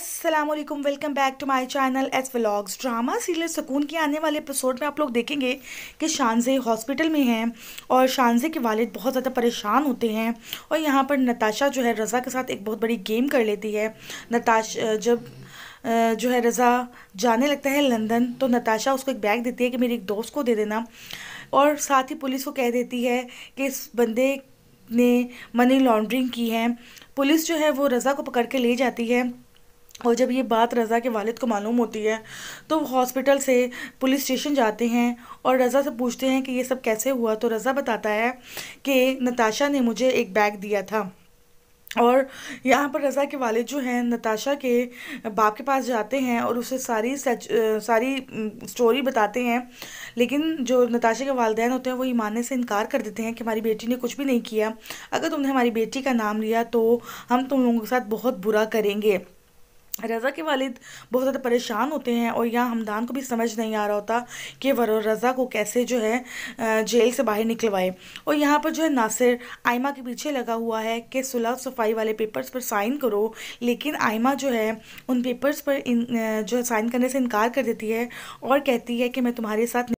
Aslam welcome back to my channel S vlogs drama serial Sukoon के आने वाले एपिसोड में आप लोग देखेंगे कि शानजे हॉस्पिटल में हैं और शानजे के वालिद बहुत ज़्यादा परेशान होते हैं और यहाँ पर नताशा जो है रज़ा के साथ एक बहुत बड़ी गेम कर लेती है नताश जब जो है रज़ा जाने लगता है लंदन तो नताशा उसको एक बैग देती है कि मेरी एक दोस्त को दे देना और साथ ही पुलिस को कह देती है कि इस बंदे ने मनी लॉन्ड्रिंग की है पुलिस जो है वो रज़ा को पकड़ के ले जाती है और जब ये बात रज़ा के वालिद को मालूम होती है तो वो हॉस्पिटल से पुलिस स्टेशन जाते हैं और रज़ा से पूछते हैं कि ये सब कैसे हुआ तो रज़ा बताता है कि नताशा ने मुझे एक बैग दिया था और यहाँ पर रज़ा के वालिद जो हैं नताशा के बाप के पास जाते हैं और उसे सारी सच सारी स्टोरी बताते हैं लेकिन जो नताशा के वालदेन होते हैं वो ये मानने से इनकार कर देते हैं कि हमारी बेटी ने कुछ भी नहीं किया अगर तुमने हमारी बेटी का नाम लिया तो हम तुम लोगों के साथ बहुत बुरा करेंगे रज़ा के वालिद बहुत ज़्यादा परेशान होते हैं और यहाँ हमदान को भी समझ नहीं आ रहा होता कि वरो रज़ा को कैसे जो है जेल से बाहर निकलवाए और यहाँ पर जो है नासिर आयमा के पीछे लगा हुआ है कि सुलह सफाई वाले पेपर्स पर साइन करो लेकिन आयमा जो है उन पेपर्स पर इन जो साइन करने से इनकार कर देती है और कहती है कि मैं तुम्हारे साथ